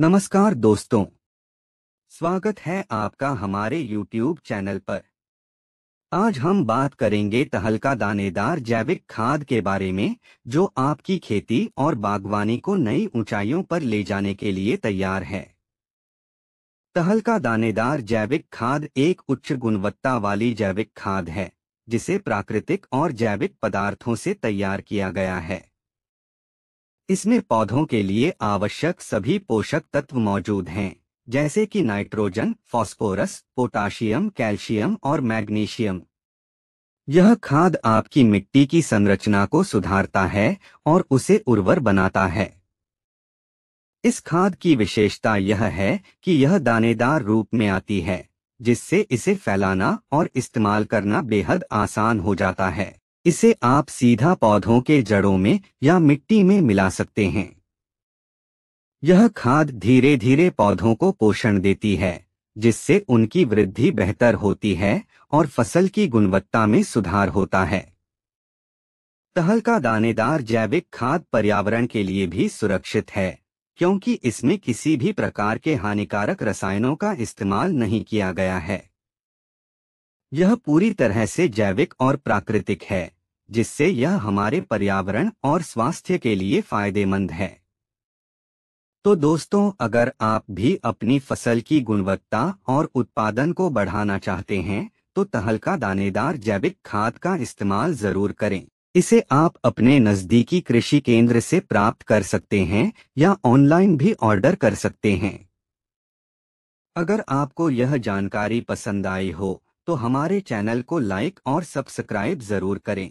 नमस्कार दोस्तों स्वागत है आपका हमारे YouTube चैनल पर आज हम बात करेंगे तहलका दानेदार जैविक खाद के बारे में जो आपकी खेती और बागवानी को नई ऊंचाइयों पर ले जाने के लिए तैयार है तहलका दानेदार जैविक खाद एक उच्च गुणवत्ता वाली जैविक खाद है जिसे प्राकृतिक और जैविक पदार्थों से तैयार किया गया है इसमें पौधों के लिए आवश्यक सभी पोषक तत्व मौजूद हैं जैसे कि नाइट्रोजन फास्फोरस पोटाशियम कैल्शियम और मैग्नीशियम यह खाद आपकी मिट्टी की संरचना को सुधारता है और उसे उर्वर बनाता है इस खाद की विशेषता यह है कि यह दानेदार रूप में आती है जिससे इसे फैलाना और इस्तेमाल करना बेहद आसान हो जाता है इसे आप सीधा पौधों के जड़ों में या मिट्टी में मिला सकते हैं यह खाद धीरे धीरे पौधों को पोषण देती है जिससे उनकी वृद्धि बेहतर होती है और फसल की गुणवत्ता में सुधार होता है तहल का दानेदार जैविक खाद पर्यावरण के लिए भी सुरक्षित है क्योंकि इसमें किसी भी प्रकार के हानिकारक रसायनों का इस्तेमाल नहीं किया गया है यह पूरी तरह से जैविक और प्राकृतिक है जिससे यह हमारे पर्यावरण और स्वास्थ्य के लिए फायदेमंद है तो दोस्तों अगर आप भी अपनी फसल की गुणवत्ता और उत्पादन को बढ़ाना चाहते हैं तो तहलका दानेदार जैविक खाद का इस्तेमाल जरूर करें इसे आप अपने नज़दीकी कृषि केंद्र से प्राप्त कर सकते हैं या ऑनलाइन भी ऑर्डर कर सकते हैं अगर आपको यह जानकारी पसंद आई हो तो हमारे चैनल को लाइक और सब्सक्राइब जरूर करें